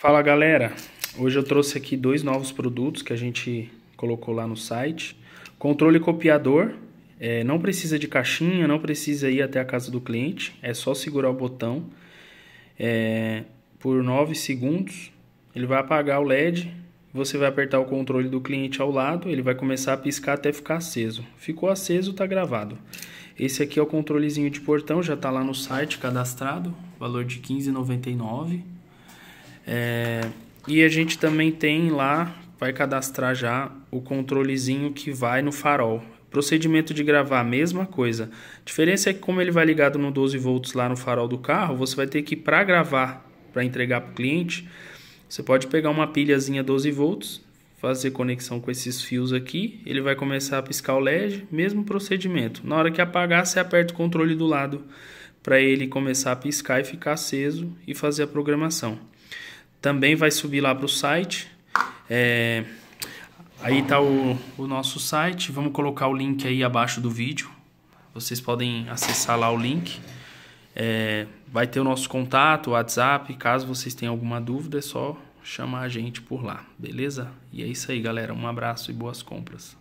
Fala galera, hoje eu trouxe aqui dois novos produtos que a gente colocou lá no site. Controle copiador, é, não precisa de caixinha, não precisa ir até a casa do cliente, é só segurar o botão é, por 9 segundos, ele vai apagar o LED, você vai apertar o controle do cliente ao lado, ele vai começar a piscar até ficar aceso. Ficou aceso, está gravado. Esse aqui é o controlezinho de portão, já está lá no site cadastrado, valor de R$ 15,99. É, e a gente também tem lá, vai cadastrar já o controlezinho que vai no farol. Procedimento de gravar, mesma coisa. A diferença é que como ele vai ligado no 12 volts lá no farol do carro, você vai ter que, para gravar, para entregar para o cliente, você pode pegar uma pilhazinha 12 volts, fazer conexão com esses fios aqui, ele vai começar a piscar o LED, mesmo procedimento. Na hora que apagar, você aperta o controle do lado para ele começar a piscar e ficar aceso e fazer a programação também vai subir lá para o site. É, aí está o, o nosso site. Vamos colocar o link aí abaixo do vídeo. Vocês podem acessar lá o link. É, vai ter o nosso contato, o WhatsApp. Caso vocês tenham alguma dúvida, é só chamar a gente por lá, beleza? E é isso aí, galera. Um abraço e boas compras.